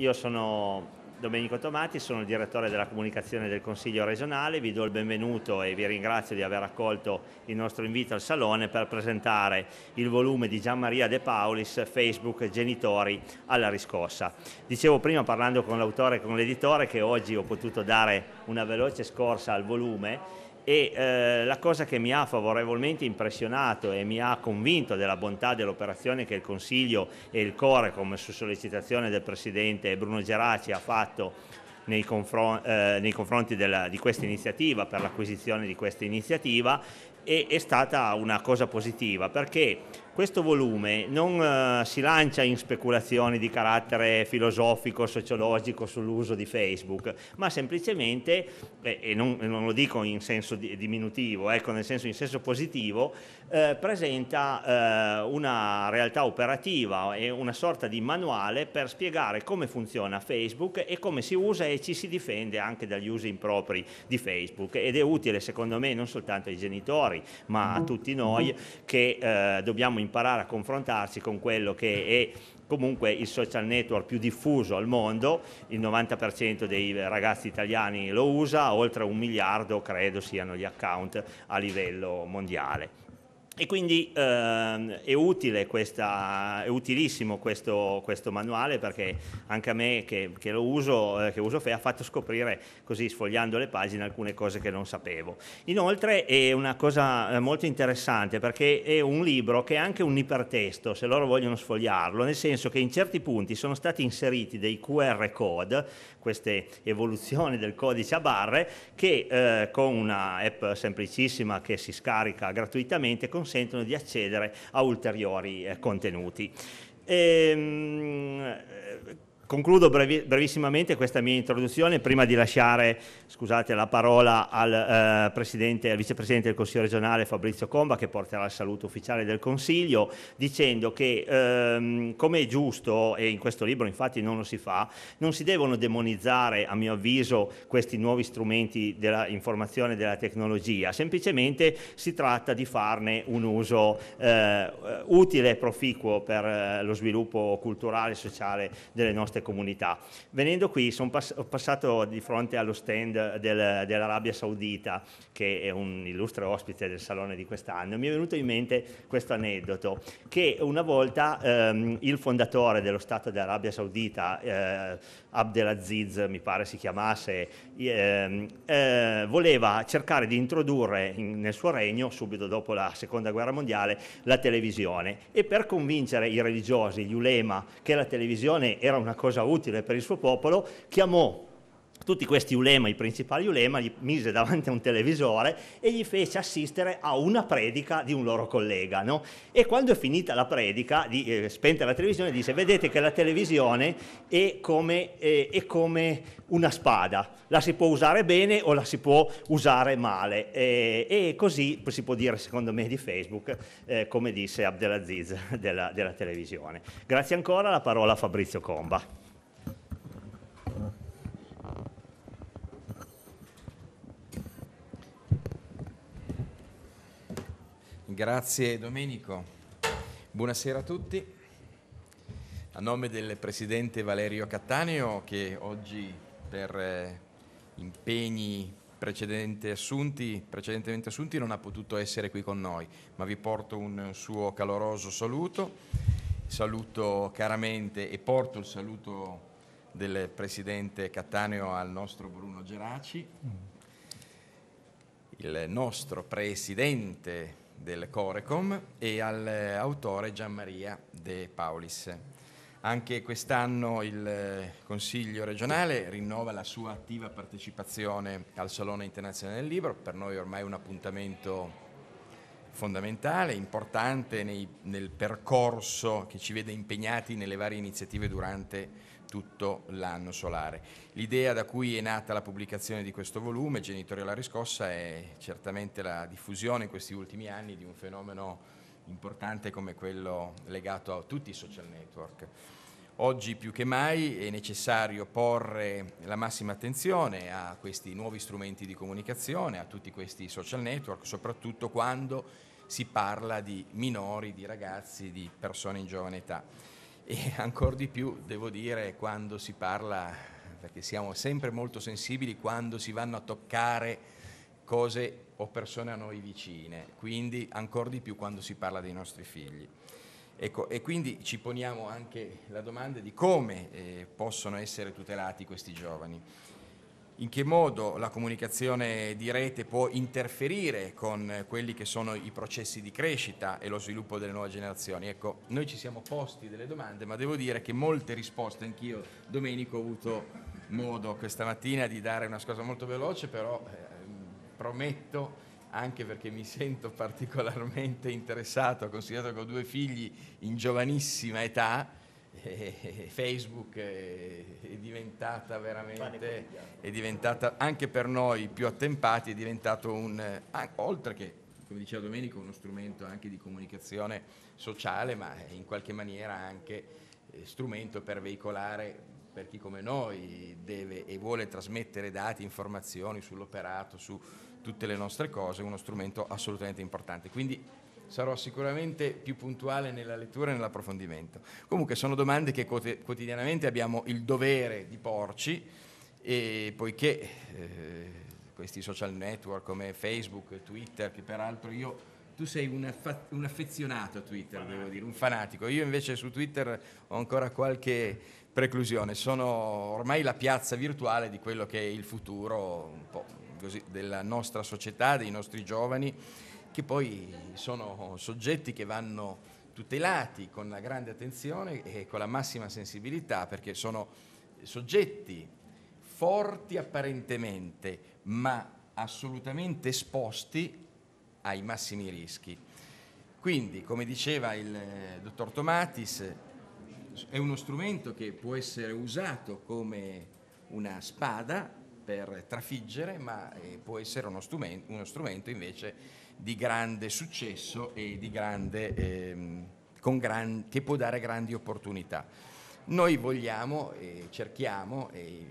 Io sono Domenico Tomati, sono il direttore della comunicazione del Consiglio regionale, vi do il benvenuto e vi ringrazio di aver accolto il nostro invito al Salone per presentare il volume di Gian Maria De Paulis, Facebook Genitori alla riscossa. Dicevo prima parlando con l'autore e con l'editore che oggi ho potuto dare una veloce scorsa al volume e eh, la cosa che mi ha favorevolmente impressionato e mi ha convinto della bontà dell'operazione che il Consiglio e il Core, come su sollecitazione del Presidente Bruno Geraci ha fatto nei, confron eh, nei confronti della, di questa iniziativa, per l'acquisizione di questa iniziativa, è stata una cosa positiva perché questo volume non eh, si lancia in speculazioni di carattere filosofico, sociologico sull'uso di Facebook, ma semplicemente, eh, e non, non, lo dico in senso di, diminutivo, ecco, nel senso in senso positivo, eh, presenta eh, una realtà operativa e una sorta di manuale per spiegare come funziona Facebook e come si usa e ci si difende anche dagli usi impropri di Facebook ed è utile secondo me non soltanto ai genitori ma a tutti noi che eh, dobbiamo imparare imparare a confrontarsi con quello che è comunque il social network più diffuso al mondo, il 90% dei ragazzi italiani lo usa, oltre un miliardo credo siano gli account a livello mondiale. E quindi ehm, è, questa, è, utilissimo questo, questo, manuale perché anche a me che, che lo uso, eh, che uso FE, ha fatto scoprire così sfogliando le pagine alcune cose che non sapevo. Inoltre è una cosa eh, molto interessante perché è un libro che è anche un ipertesto se loro vogliono sfogliarlo, nel senso che in certi punti sono stati inseriti dei QR code, queste evoluzioni del codice a barre, che eh, con una app semplicissima che si scarica gratuitamente, consentono di accedere a ulteriori eh, contenuti. Ehm, concludo brevi, brevissimamente questa mia introduzione prima di lasciare scusate, la parola al, eh, al, vicepresidente del Consiglio regionale Fabrizio Comba che porterà il saluto ufficiale del Consiglio dicendo che ehm, come è giusto e in questo libro infatti non lo si fa non si devono demonizzare a mio avviso questi nuovi strumenti dell'informazione e della tecnologia semplicemente si tratta di farne un uso eh, utile e proficuo per eh, lo sviluppo culturale e sociale delle nostre altre comunità. Venendo qui pass- ho passato di fronte allo stand del, dell'Arabia Saudita, che è un illustre ospite del salone di quest'anno, e mi è venuto in mente questo aneddoto, che una volta ehm, il fondatore dello Stato dell'Arabia Saudita, eh, Abdelaziz mi pare si chiamasse, eh, eh, voleva cercare di introdurre in, nel suo regno, subito dopo la seconda guerra mondiale, la televisione e per convincere i religiosi, gli ulema, che la televisione era una cosa cosa utile per il suo popolo, chiamò tutti questi ulema, i principali ulema, li mise davanti a un televisore e gli fece assistere a una predica di un loro collega. No? E quando è finita la predica, di, eh, spenta la televisione, disse vedete che la televisione è come, eh, è come, una spada, la si può usare bene o la si può usare male. Eh, e così si può dire, secondo me, di Facebook, eh, come disse Abdelaziz della, della televisione. Grazie ancora, la parola a Fabrizio Comba. Grazie Domenico. Buonasera a tutti. A nome del Presidente Valerio Cattaneo che oggi per eh, impegni assunti, precedentemente assunti non ha potuto essere qui con noi, ma vi porto un suo caloroso saluto. Saluto caramente e porto il saluto del Presidente Cattaneo al nostro Bruno Geraci, il nostro Presidente del Corecom e all'autore Gianmaria De Paulis. Anche quest'anno il eh, Consiglio regionale rinnova la sua attiva partecipazione al Salone internazionale del libro, per noi ormai un appuntamento fondamentale, importante nei, nel percorso che ci vede impegnati nelle varie iniziative durante il tutto l'anno solare. L'idea da cui è nata la pubblicazione di questo volume, Genitori alla riscossa, è certamente la diffusione in questi ultimi anni di un fenomeno importante come quello legato a tutti i social network. Oggi più che mai è necessario porre la massima attenzione a questi nuovi strumenti di comunicazione, a tutti questi social network, soprattutto quando si parla di minori, di ragazzi, di persone in giovane età e ancora di più, devo dire, quando si parla, perché siamo sempre molto sensibili quando si vanno a toccare cose o persone a noi vicine, quindi ancora di più quando si parla dei nostri figli. Ecco, e quindi ci poniamo anche la domanda di come eh, possono essere tutelati questi giovani in che modo la comunicazione di rete può interferire con quelli che sono i processi di crescita e lo sviluppo delle nuove generazioni. Ecco, noi ci siamo posti delle domande, ma devo dire che molte risposte, anch'io Domenico ho avuto modo questa mattina di dare una cosa molto veloce, però eh, prometto anche perché mi sento particolarmente interessato, considerato che ho due figli in giovanissima età, e eh, Facebook è, è, diventata veramente, è diventata anche per noi più attempati, è diventato un, eh, oltre che, come diceva Domenico, uno strumento anche di comunicazione sociale, ma in qualche maniera anche eh, strumento per veicolare per chi come noi deve e vuole trasmettere dati, informazioni sull'operato, su tutte le nostre cose, uno strumento assolutamente importante. Quindi sarò sicuramente più puntuale nella lettura e nell'approfondimento. Comunque sono domande che quotidianamente abbiamo il dovere di porci, e poiché eh, questi social network come Facebook, Twitter, che peraltro io... Tu sei un, affa- un affezionato a Twitter, fanatico. devo dire, un fanatico. Io invece su Twitter ho ancora qualche preclusione. Sono ormai la piazza virtuale di quello che è il futuro così, della nostra società, dei nostri giovani che poi sono soggetti che vanno tutelati con la grande attenzione e con la massima sensibilità perché sono soggetti forti apparentemente ma assolutamente esposti ai massimi rischi. Quindi, come diceva il eh, dottor Tomatis, è uno strumento che può essere usato come una spada per trafiggere, ma eh, può essere uno strumento, uno strumento invece di grande successo e grande, ehm, gran, che può dare grandi opportunità. Noi vogliamo e cerchiamo, e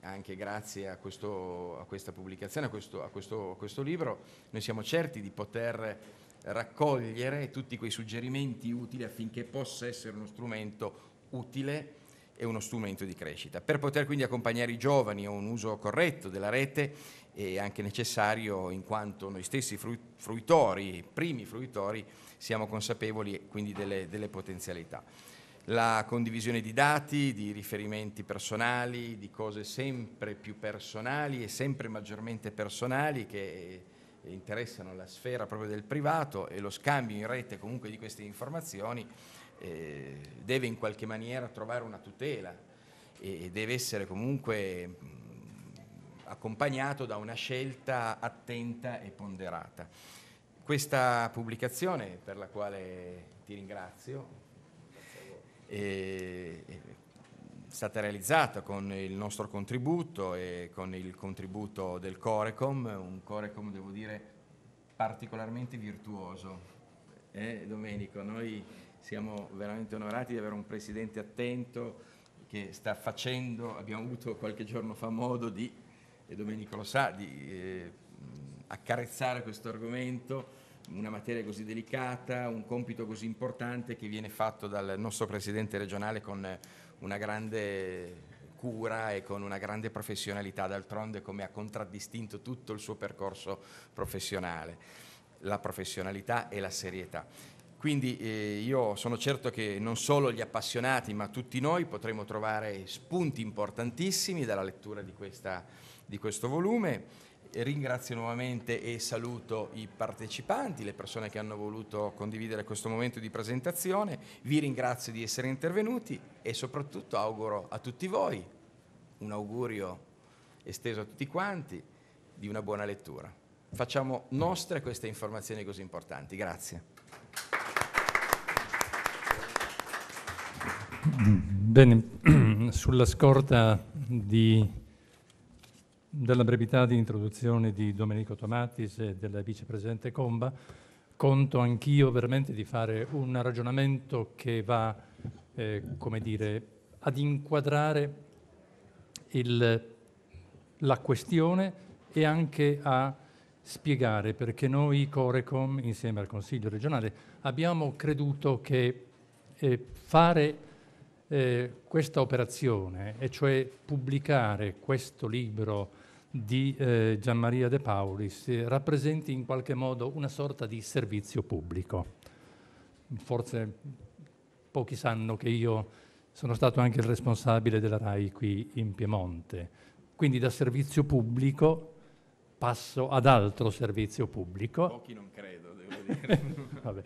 anche grazie a, questo, a questa pubblicazione, a questo, a, questo, a questo, libro, noi siamo certi di poter raccogliere tutti quei suggerimenti utili affinché possa essere uno strumento utile e uno strumento di crescita. Per poter quindi accompagnare i giovani a un uso corretto della rete e anche necessario in quanto noi stessi fruitori, primi fruitori, siamo consapevoli quindi delle, delle potenzialità. La condivisione di dati, di riferimenti personali, di cose sempre più personali e sempre maggiormente personali che eh, interessano la sfera proprio del privato e lo scambio in rete comunque di queste informazioni eh, deve in qualche maniera trovare una tutela e deve essere comunque accompagnato da una scelta attenta e ponderata. Questa pubblicazione, per la quale ti ringrazio, è stata realizzata con il nostro contributo e con il contributo del Corecom, un Corecom devo dire particolarmente virtuoso. Eh, Domenico, noi siamo veramente onorati di avere un presidente attento che sta facendo, abbiamo avuto qualche giorno fa modo di e Domenico lo sa, di eh, accarezzare questo argomento, una materia così delicata, un compito così importante che viene fatto dal nostro Presidente regionale con una grande cura e con una grande professionalità, d'altronde come ha contraddistinto tutto il suo percorso professionale la professionalità e la serietà. Quindi eh, io sono certo che non solo gli appassionati, ma tutti noi potremo trovare spunti importantissimi dalla lettura di questa di questo volume. Ringrazio nuovamente e saluto i partecipanti, le persone che hanno voluto condividere questo momento di presentazione, vi ringrazio di essere intervenuti e soprattutto auguro a tutti voi un augurio esteso a tutti quanti di una buona lettura. Facciamo nostre queste informazioni così importanti. Grazie. Bene, sulla scorta di della brevità di introduzione di Domenico Tomatis e della vicepresidente Comba, conto anch'io veramente di fare un ragionamento che va, eh, come dire, ad inquadrare il, la questione e anche a spiegare perché noi Corecom, insieme al Consiglio regionale, abbiamo creduto che eh, fare eh, questa operazione, e cioè pubblicare questo libro di eh, Gianmaria De Paulis eh, rappresenti in qualche modo una sorta di servizio pubblico. Forse pochi sanno che io sono stato anche il responsabile della RAI qui in Piemonte, quindi da servizio pubblico passo ad altro servizio pubblico. Pochi non credo, devo dire.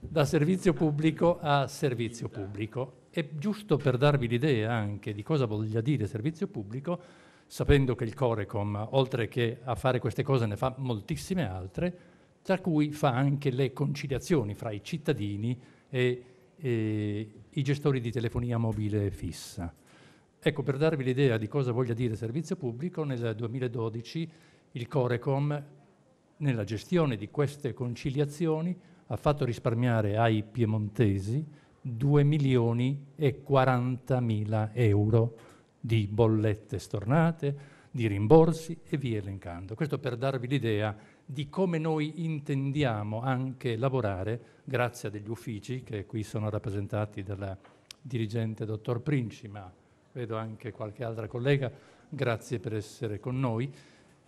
da servizio pubblico a servizio pubblico. E giusto per darvi l'idea anche di cosa voglia dire servizio pubblico, sapendo che il Corecom, oltre che a fare queste cose, ne fa moltissime altre, tra cui fa anche le conciliazioni fra i cittadini e, e i gestori di telefonia mobile fissa. Ecco, per darvi l'idea di cosa voglia dire servizio pubblico, nel 2012 il Corecom, nella gestione di queste conciliazioni, ha fatto risparmiare ai piemontesi 2 milioni e 40 mila euro di bollette stornate, di rimborsi e via elencando. Questo per darvi l'idea di come noi intendiamo anche lavorare grazie a degli uffici che qui sono rappresentati dalla dirigente dottor Princi, ma vedo anche qualche altra collega, grazie per essere con noi,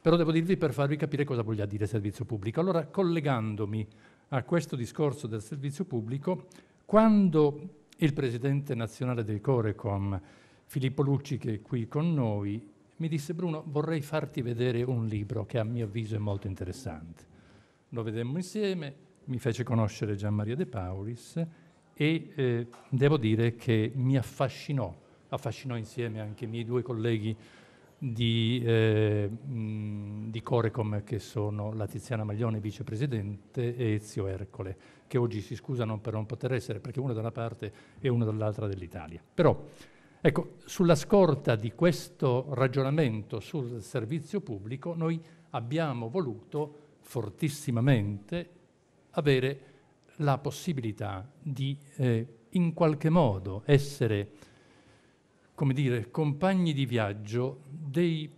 però devo dirvi per farvi capire cosa voglia dire servizio pubblico. Allora, collegandomi a questo discorso del servizio pubblico, quando il presidente nazionale del Corecom Filippo Lucci, che è qui con noi, mi disse Bruno vorrei farti vedere un libro che a mio avviso è molto interessante. Lo vedemmo insieme, mi fece conoscere Gian Maria De Paulis e eh, devo dire che mi affascinò, affascinò insieme anche i miei due colleghi di, eh, di Corecom che sono la Tiziana Maglione, vicepresidente, e Ezio Ercole, che oggi si scusano per non poter essere perché uno da una parte e uno dall'altra dell'Italia. Però Ecco, sulla scorta di questo ragionamento sul servizio pubblico noi abbiamo voluto fortissimamente avere la possibilità di eh, in qualche modo essere, come dire, compagni di viaggio dei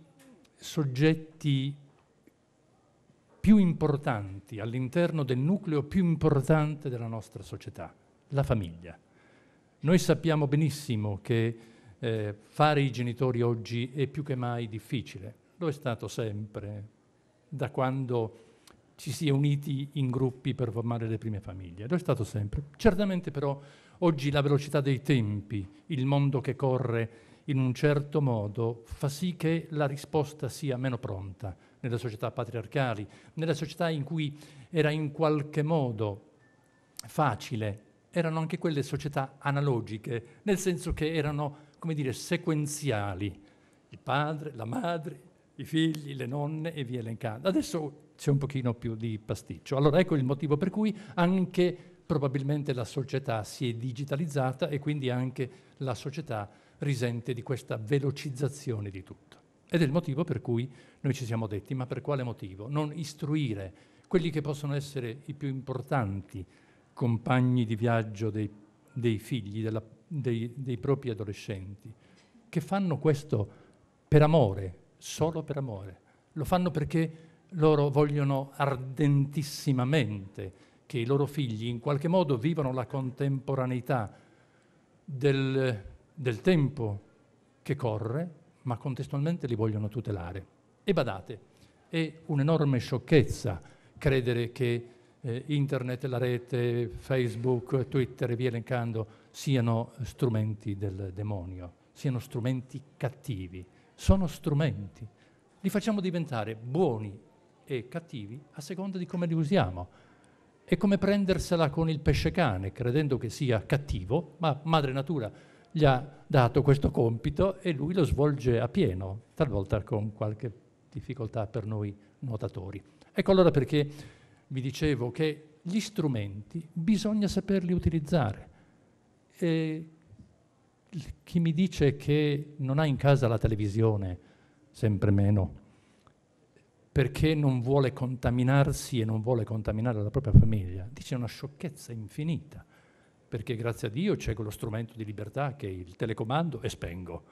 soggetti più importanti all'interno del nucleo più importante della nostra società, la famiglia. Noi sappiamo benissimo che eh, fare i genitori oggi è più che mai difficile, lo è stato sempre, da quando ci si è uniti in gruppi per formare le prime famiglie, lo è stato sempre. Certamente però oggi la velocità dei tempi, il mondo che corre in un certo modo, fa sì che la risposta sia meno pronta nelle società patriarcali, nelle società in cui era in qualche modo facile erano anche quelle società analogiche, nel senso che erano, come dire, sequenziali. Il padre, la madre, i figli, le nonne e via elencando. Adesso c'è un pochino più di pasticcio. Allora ecco il motivo per cui anche probabilmente la società si è digitalizzata e quindi anche la società risente di questa velocizzazione di tutto. Ed è il motivo per cui noi ci siamo detti, ma per quale motivo? Non istruire quelli che possono essere i più importanti compagni di viaggio dei, dei figli, della, dei, dei propri adolescenti, che fanno questo per amore, solo per amore. Lo fanno perché loro vogliono ardentissimamente che i loro figli in qualche modo vivano la contemporaneità del, del, tempo che corre, ma contestualmente li vogliono tutelare. E badate, è un'enorme sciocchezza credere che eh, internet, la rete, Facebook, Twitter e via elencando siano strumenti del demonio, siano strumenti cattivi. Sono strumenti. Li facciamo diventare buoni e cattivi a seconda di come li usiamo. È come prendersela con il pesce cane, credendo che sia cattivo, ma madre natura gli ha dato questo compito e lui lo svolge a pieno, talvolta con qualche difficoltà per noi nuotatori. Ecco allora perché vi dicevo che gli strumenti bisogna saperli utilizzare. E chi mi dice che non ha in casa la televisione, sempre meno, perché non vuole contaminarsi e non vuole contaminare la propria famiglia, dice una sciocchezza infinita, perché grazie a Dio c'è quello strumento di libertà che è il telecomando e spengo.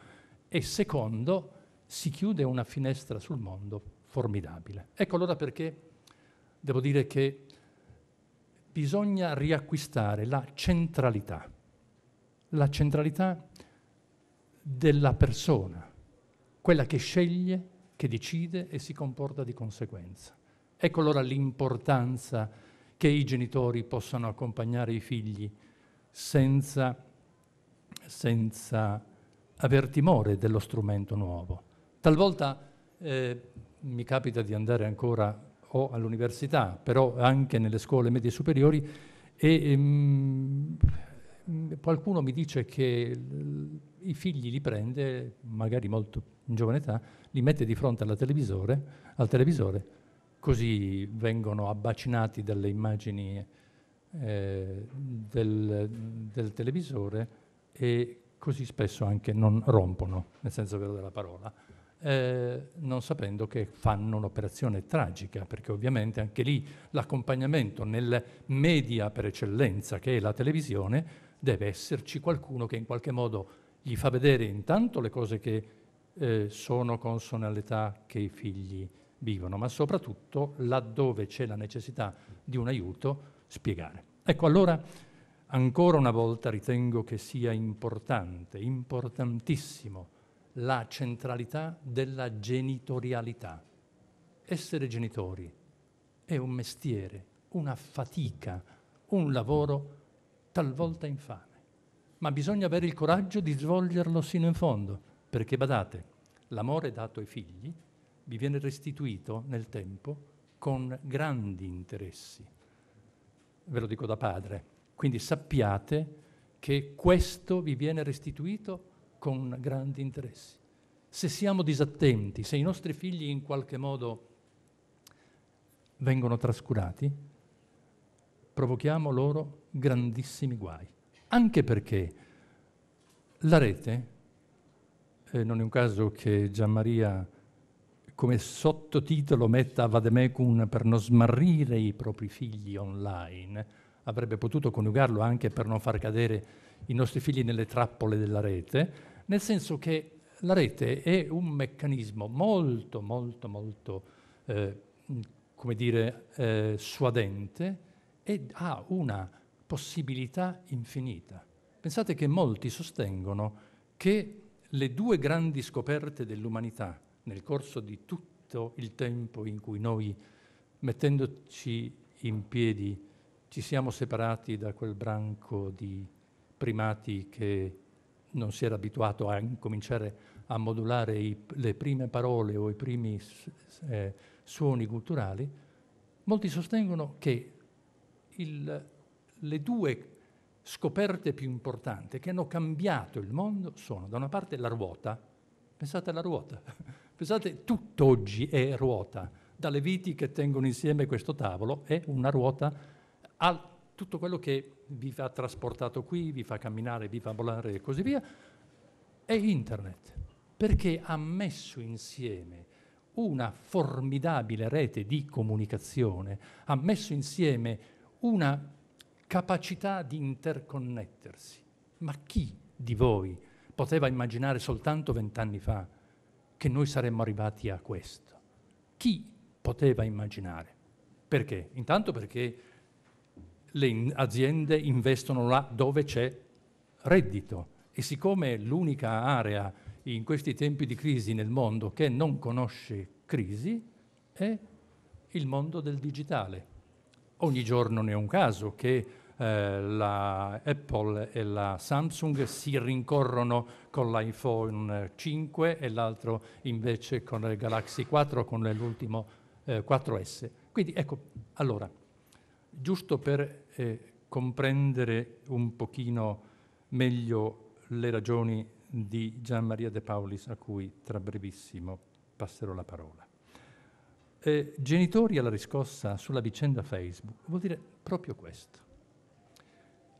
E secondo, si chiude una finestra sul mondo formidabile. Ecco allora perché devo dire che bisogna riacquistare la centralità, la centralità della persona, quella che sceglie, che decide e si comporta di conseguenza. Ecco allora l'importanza che i genitori possano accompagnare i figli senza, senza aver timore dello strumento nuovo. Talvolta eh, mi capita di andare ancora o all'università, però anche nelle scuole medie superiori, e um, qualcuno mi dice che i figli li prende, magari molto in giovane età, li mette di fronte televisore, al televisore, così vengono abbacinati dalle immagini eh, del, del televisore e così spesso anche non rompono, nel senso vero della parola eh, non sapendo che fanno un'operazione tragica, perché ovviamente anche lì l'accompagnamento nel media per eccellenza che è la televisione, deve esserci qualcuno che in qualche modo gli fa vedere intanto le cose che eh, sono consone all'età che i figli vivono, ma soprattutto laddove c'è la necessità di un aiuto, spiegare. Ecco, allora ancora una volta ritengo che sia importante, importantissimo, la centralità della genitorialità. Essere genitori è un mestiere, una fatica, un lavoro talvolta infame, ma bisogna avere il coraggio di svolgerlo sino in fondo, perché badate, l'amore dato ai figli vi viene restituito nel tempo con grandi interessi. Ve lo dico da padre, quindi sappiate che questo vi viene restituito con grandi interessi. Se siamo disattenti, se i nostri figli in qualche modo vengono trascurati, provochiamo loro grandissimi guai. Anche perché la rete, eh, non è un caso che Gianmaria come sottotitolo metta Vademecum per non smarrire i propri figli online, avrebbe potuto coniugarlo anche per non far cadere i nostri figli nelle trappole della rete, nel senso che la rete è un meccanismo molto, molto, molto, eh, come dire, eh, suadente e ha una possibilità infinita. Pensate che molti sostengono che le due grandi scoperte dell'umanità nel corso di tutto il tempo in cui noi, mettendoci in piedi, ci siamo separati da quel branco di primati che non si era abituato a cominciare a modulare i, le prime parole o i primi eh, suoni culturali, molti sostengono che il, le due scoperte più importanti che hanno cambiato il mondo sono da una parte la ruota, pensate alla ruota, pensate tutto oggi è ruota, dalle viti che tengono insieme questo tavolo è una ruota al tutto quello che vi ha trasportato qui, vi fa camminare, vi fa volare e così via, è Internet, perché ha messo insieme una formidabile rete di comunicazione, ha messo insieme una capacità di interconnettersi. Ma chi di voi poteva immaginare soltanto vent'anni fa che noi saremmo arrivati a questo? Chi poteva immaginare? Perché? Intanto perché le aziende investono là dove c'è reddito e siccome l'unica area in questi tempi di crisi nel mondo che non conosce crisi è il mondo del digitale. Ogni giorno ne è un caso che eh, la Apple e la Samsung si rincorrono con l'iPhone 5 e l'altro invece con il Galaxy 4 con l'ultimo eh, 4S. Quindi ecco, allora giusto per eh, comprendere un pochino meglio le ragioni di Gian Maria De Paulis, a cui tra brevissimo passerò la parola. Eh, genitori alla riscossa sulla vicenda Facebook vuol dire proprio questo.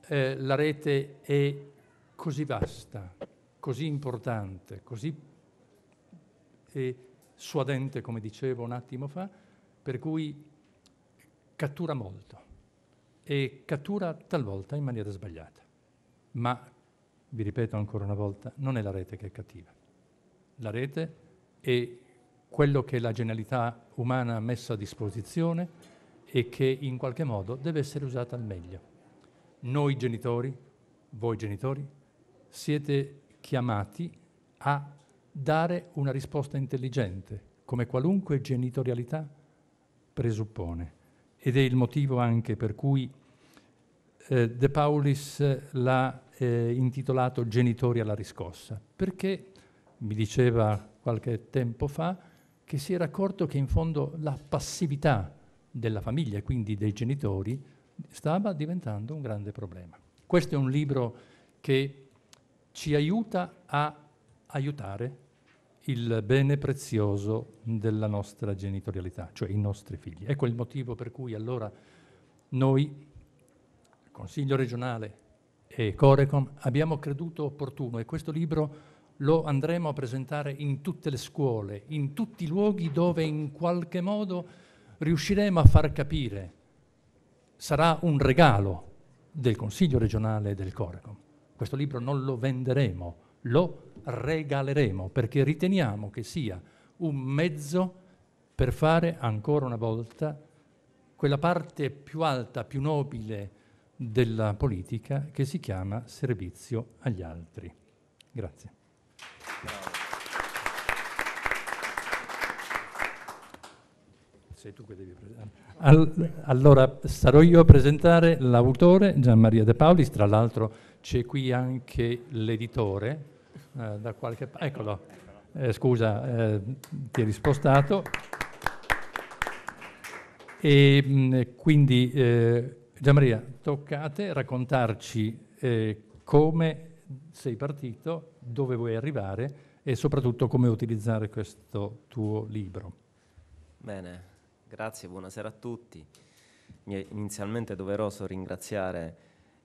Eh, la rete è così vasta, così importante, così eh, suadente, come dicevo un attimo fa, per cui cattura molto e cattura talvolta in maniera sbagliata. Ma, vi ripeto ancora una volta, non è la rete che è cattiva. La rete è quello che la genialità umana ha messo a disposizione e che in qualche modo deve essere usata al meglio. Noi genitori, voi genitori, siete chiamati a dare una risposta intelligente, come qualunque genitorialità presuppone ed è il motivo anche per cui eh, De Paulis l'ha eh, intitolato Genitori alla riscossa, perché mi diceva qualche tempo fa che si era accorto che in fondo la passività della famiglia, quindi dei genitori, stava diventando un grande problema. Questo è un libro che ci aiuta a aiutare il bene prezioso della nostra genitorialità, cioè i nostri figli. Ecco il motivo per cui allora noi, Consiglio regionale e Corecom, abbiamo creduto opportuno e questo libro lo andremo a presentare in tutte le scuole, in tutti i luoghi dove in qualche modo riusciremo a far capire. Sarà un regalo del Consiglio regionale e del Corecom. Questo libro non lo venderemo lo regaleremo perché riteniamo che sia un mezzo per fare ancora una volta quella parte più alta, più nobile della politica che si chiama servizio agli altri. Grazie. All allora sarò io a presentare l'autore Gian Maria De Paulis, tra l'altro c'è qui anche l'editore, eh, da qualche parte. Eccolo, eh, scusa, eh, ti eri spostato. E mm, quindi, eh, Gianmaria, toccate raccontarci eh, come sei partito, dove vuoi arrivare e soprattutto come utilizzare questo tuo libro. Bene, grazie, buonasera a tutti. Inizialmente è doveroso ringraziare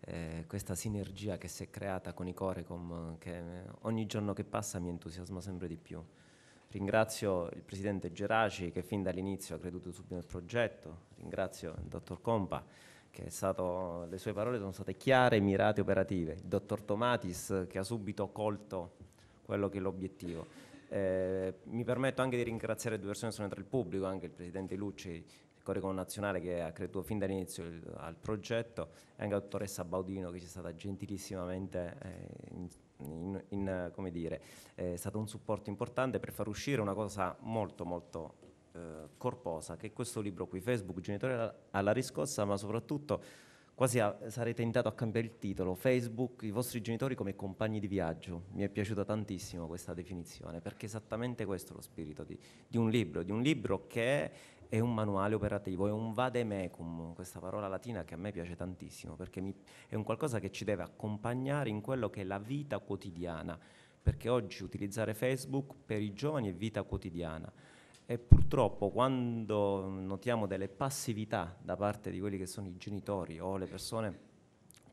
eh, questa sinergia che si è creata con i Corecom che ogni giorno che passa mi entusiasma sempre di più. Ringrazio il presidente Geraci che fin dall'inizio ha creduto subito nel progetto, ringrazio il dottor Compa che stato, le sue parole sono state chiare, mirate, e operative, il dottor Tomatis che ha subito colto quello che è l'obiettivo. Eh, mi permetto anche di ringraziare due persone che sono tra il pubblico, anche il presidente Lucci Corico Nazionale che ha eh, creduto fin dall'inizio il, al progetto e anche la dottoressa Baudino che ci è stata gentilissimamente eh, in, in, in, come dire, eh, è stato un supporto importante per far uscire una cosa molto molto eh, corposa che è questo libro qui Facebook genitori alla riscossa ma soprattutto quasi a, sarei tentato a cambiare il titolo Facebook i vostri genitori come compagni di viaggio mi è piaciuta tantissimo questa definizione perché è esattamente questo lo spirito di, di un libro di un libro che è un manuale operativo, è un vademecum, questa parola latina che a me piace tantissimo perché mi, è un qualcosa che ci deve accompagnare in quello che è la vita quotidiana, perché oggi utilizzare Facebook per i giovani è vita quotidiana e purtroppo quando notiamo delle passività da parte di quelli che sono i genitori o le persone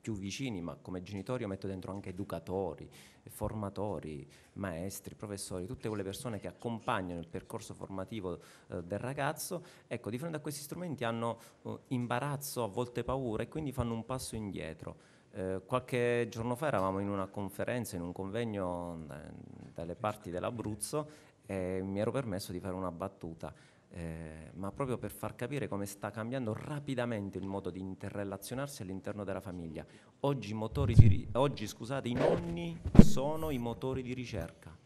più vicini, ma come genitori io metto dentro anche educatori, formatori, maestri, professori, tutte quelle persone che accompagnano il percorso formativo eh, del ragazzo, ecco, di fronte a questi strumenti hanno eh, imbarazzo, a volte paura e quindi fanno un passo indietro. Eh, qualche giorno fa eravamo in una conferenza, in un convegno eh, dalle parti dell'Abruzzo e mi ero permesso di fare una battuta eh, ma proprio per far capire come sta cambiando rapidamente il modo di interrelazionarsi all'interno della famiglia. Oggi, di, oggi scusate, i nonni sono i motori di ricerca.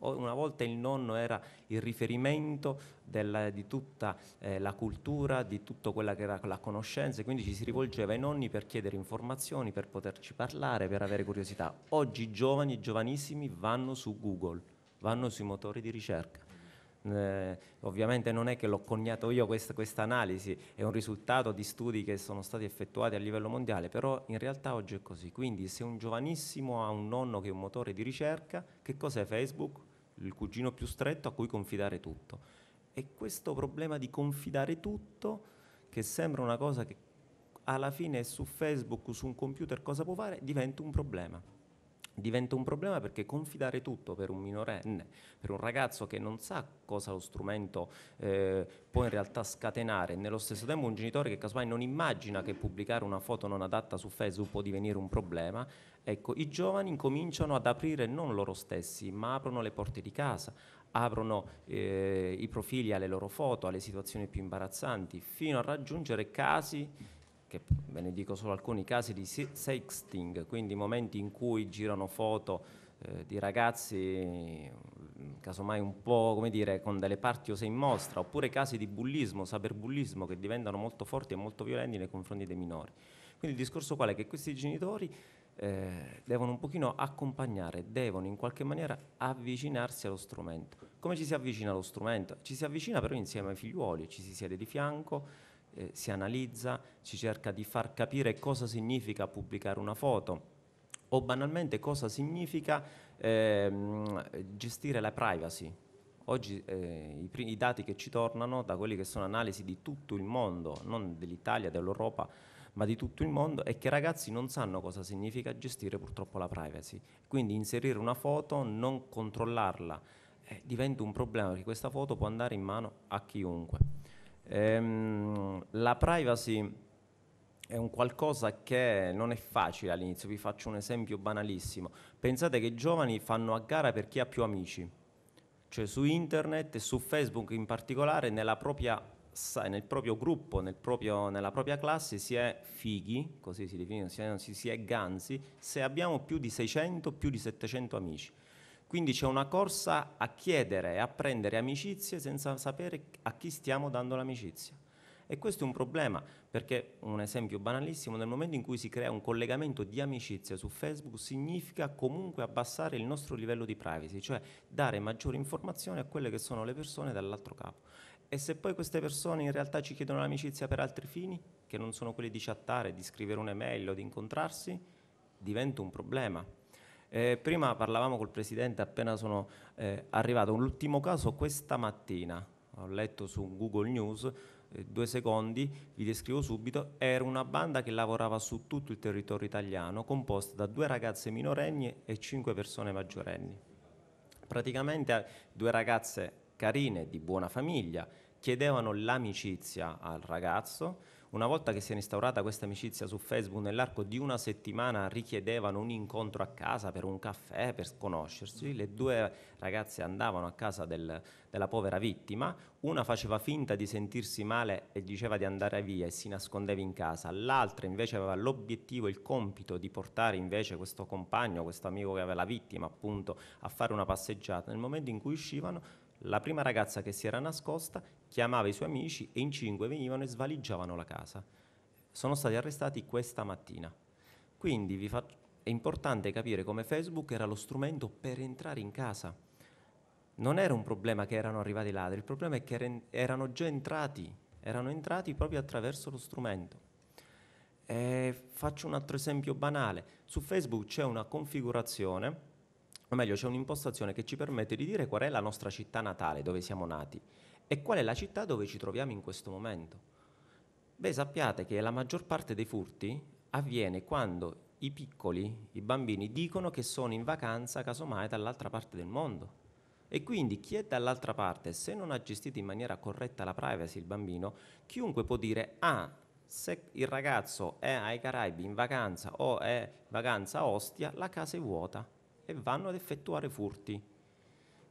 una volta il nonno era il riferimento della, di tutta eh, la cultura, di tutta quella che era la conoscenza, e quindi ci si rivolgeva ai nonni per chiedere informazioni, per poterci parlare, per avere curiosità. Oggi i giovani, i giovanissimi, vanno su Google, vanno sui motori di ricerca eh, ovviamente non è che l'ho coniato io questa analisi, è un risultato di studi che sono stati effettuati a livello mondiale, però in realtà oggi è così. Quindi se un giovanissimo ha un nonno che è un motore di ricerca, che cos'è Facebook? Il cugino più stretto a cui confidare tutto. E questo problema di confidare tutto, che sembra una cosa che alla fine su Facebook, su un computer cosa può fare, diventa un problema diventa un problema perché confidare tutto per un minorenne, per un ragazzo che non sa cosa lo strumento eh, può in realtà scatenare, nello stesso tempo un genitore che casomai non immagina che pubblicare una foto non adatta su Facebook può divenire un problema, ecco, i giovani cominciano ad aprire non loro stessi, ma aprono le porte di casa, aprono eh, i profili alle loro foto, alle situazioni più imbarazzanti, fino a raggiungere casi che ve ne dico solo alcuni casi di sexting, quindi momenti in cui girano foto eh, di ragazzi mm, casomai un po' come dire con delle parti o se in mostra, oppure casi di bullismo, cyberbullismo che diventano molto forti e molto violenti nei confronti dei minori. Quindi il discorso qual è? Che questi genitori eh, devono un pochino accompagnare, devono in qualche maniera avvicinarsi allo strumento. Come ci si avvicina allo strumento? Ci si avvicina però insieme ai figliuoli, ci si siede di fianco, eh, si analizza, si cerca di far capire cosa significa pubblicare una foto o banalmente cosa significa ehm, gestire la privacy. Oggi eh, i, primi, i, dati che ci tornano da quelli che sono analisi di tutto il mondo, non dell'Italia, dell'Europa, ma di tutto il mondo, è che i ragazzi non sanno cosa significa gestire purtroppo la privacy. Quindi inserire una foto, non controllarla, eh, diventa un problema perché questa foto può andare in mano a chiunque. Ehm, la privacy è un qualcosa che non è facile all'inizio, vi faccio un esempio banalissimo. Pensate che i giovani fanno a gara per chi ha più amici, cioè su internet e su Facebook in particolare, propria, nel proprio gruppo, nel proprio, nella propria classe si è fighi, così si definisce, si è ganzi, se abbiamo più di 600, più di 700 amici. Quindi c'è una corsa a chiedere e a prendere amicizie senza sapere a chi stiamo dando l'amicizia. E questo è un problema, perché un esempio banalissimo, nel momento in cui si crea un collegamento di amicizia su Facebook significa comunque abbassare il nostro livello di privacy, cioè dare maggiori informazioni a quelle che sono le persone dall'altro capo. E se poi queste persone in realtà ci chiedono l'amicizia per altri fini, che non sono quelli di chattare, di scrivere un'email o di incontrarsi, diventa un problema eh, prima parlavamo col Presidente, appena sono eh, arrivato, un ultimo caso questa mattina, ho letto su Google News, eh, due secondi, vi descrivo subito, era una banda che lavorava su tutto il territorio italiano, composta da due ragazze minorenni e cinque persone maggiorenni. Praticamente eh, due ragazze carine, di buona famiglia, chiedevano l'amicizia al ragazzo, una volta che si era instaurata questa amicizia su Facebook, nell'arco di una settimana richiedevano un incontro a casa per un caffè, per conoscersi. Le due ragazze andavano a casa del, della povera vittima, una faceva finta di sentirsi male e diceva di andare via e si nascondeva in casa, l'altra invece aveva l'obiettivo, il compito di portare invece questo compagno, questo amico che aveva la vittima appunto, a fare una passeggiata. Nel momento in cui uscivano la prima ragazza che si era nascosta chiamava i suoi amici e in cinque venivano e svaligiavano la casa. Sono stati arrestati questa mattina. Quindi fa... è importante capire come Facebook era lo strumento per entrare in casa. Non era un problema che erano arrivati i ladri, il problema è che erano già entrati, erano entrati proprio attraverso lo strumento. E eh, faccio un altro esempio banale. Su Facebook c'è una configurazione o meglio c'è un'impostazione che ci permette di dire qual è la nostra città natale, dove siamo nati e qual è la città dove ci troviamo in questo momento. Beh, sappiate che la maggior parte dei furti avviene quando i piccoli, i bambini, dicono che sono in vacanza casomai dall'altra parte del mondo. E quindi chi è dall'altra parte, se non ha gestito in maniera corretta la privacy il bambino, chiunque può dire, ah, se il ragazzo è ai Caraibi in vacanza o è in vacanza a Ostia, la casa è vuota e vanno ad effettuare furti.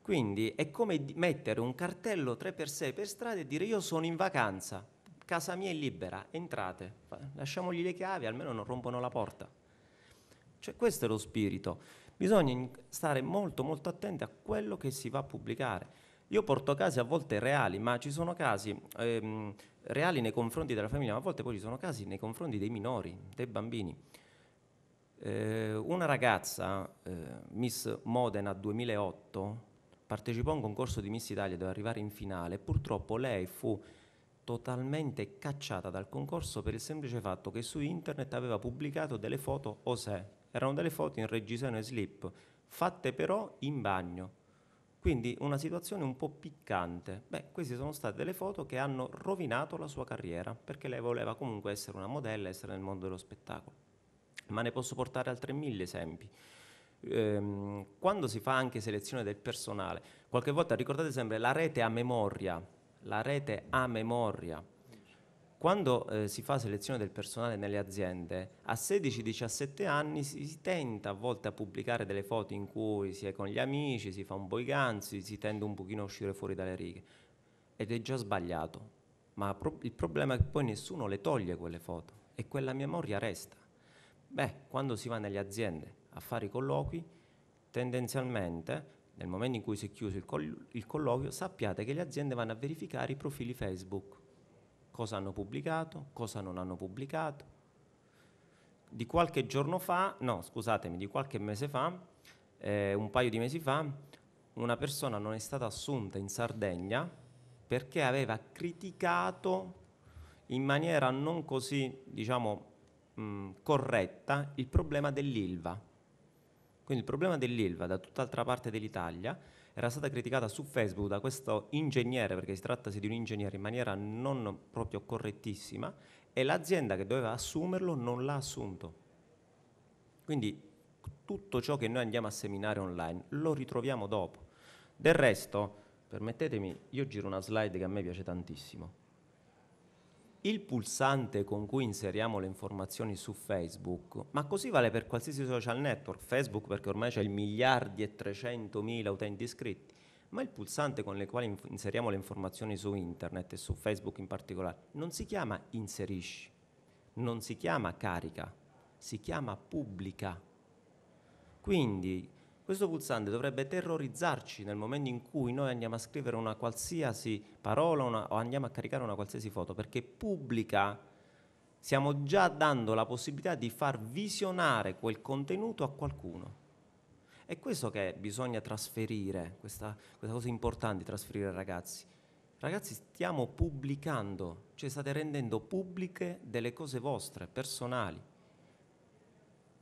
Quindi è come mettere un cartello 3x6 per strada e dire io sono in vacanza, casa mia è libera, entrate, lasciamogli le chiavi, almeno non rompono la porta. Cioè questo è lo spirito. Bisogna stare molto molto attenti a quello che si va a pubblicare. Io porto casi a volte reali, ma ci sono casi ehm, reali nei confronti della famiglia, ma a volte poi ci sono casi nei confronti dei minori, dei bambini. Eh, una ragazza, eh, Miss Modena 2008, partecipò a un concorso di Miss Italia, doveva arrivare in finale, purtroppo lei fu totalmente cacciata dal concorso per il semplice fatto che su internet aveva pubblicato delle foto osè, erano delle foto in reggiseno e slip, fatte però in bagno. Quindi una situazione un po' piccante. Beh, queste sono state delle foto che hanno rovinato la sua carriera, perché lei voleva comunque essere una modella, essere nel mondo dello spettacolo ma ne posso portare altri mille esempi. Ehm, quando si fa anche selezione del personale, qualche volta ricordate sempre la rete a memoria, la rete a memoria. Quando eh, si fa selezione del personale nelle aziende, a 16-17 anni si, si, tenta a volte a pubblicare delle foto in cui si è con gli amici, si fa un boiganzi, si tende un pochino a uscire fuori dalle righe. Ed è già sbagliato, ma pro il problema è che poi nessuno le toglie quelle foto e quella memoria resta. Beh, quando si va nelle aziende a fare i colloqui, tendenzialmente nel momento in cui si è chiuso il, coll- il, colloquio, sappiate che le aziende vanno a verificare i profili Facebook, cosa hanno pubblicato, cosa non hanno pubblicato. Di qualche giorno fa, no scusatemi, di qualche mese fa, eh, un paio di mesi fa, una persona non è stata assunta in Sardegna perché aveva criticato in maniera non così, diciamo, mh, mm, corretta il problema dell'ILVA. Quindi il problema dell'ILVA da tutt'altra parte dell'Italia era stata criticata su Facebook da questo ingegnere, perché si trattasi di un ingegnere in maniera non proprio correttissima, e l'azienda che doveva assumerlo non l'ha assunto. Quindi tutto ciò che noi andiamo a seminare online lo ritroviamo dopo. Del resto, permettetemi, io giro una slide che a me piace tantissimo il pulsante con cui inseriamo le informazioni su Facebook, ma così vale per qualsiasi social network, Facebook perché ormai c'è il miliardi e 300 mila utenti iscritti, ma il pulsante con il quale inseriamo le informazioni su internet e su Facebook in particolare non si chiama inserisci, non si chiama carica, si chiama pubblica. Quindi questo pulsante dovrebbe terrorizzarci nel momento in cui noi andiamo a scrivere una qualsiasi parola una, o andiamo a caricare una qualsiasi foto, perché pubblica stiamo già dando la possibilità di far visionare quel contenuto a qualcuno. È questo che bisogna trasferire, questa, questa cosa importante trasferire ai ragazzi. Ragazzi, stiamo pubblicando, cioè state rendendo pubbliche delle cose vostre, personali.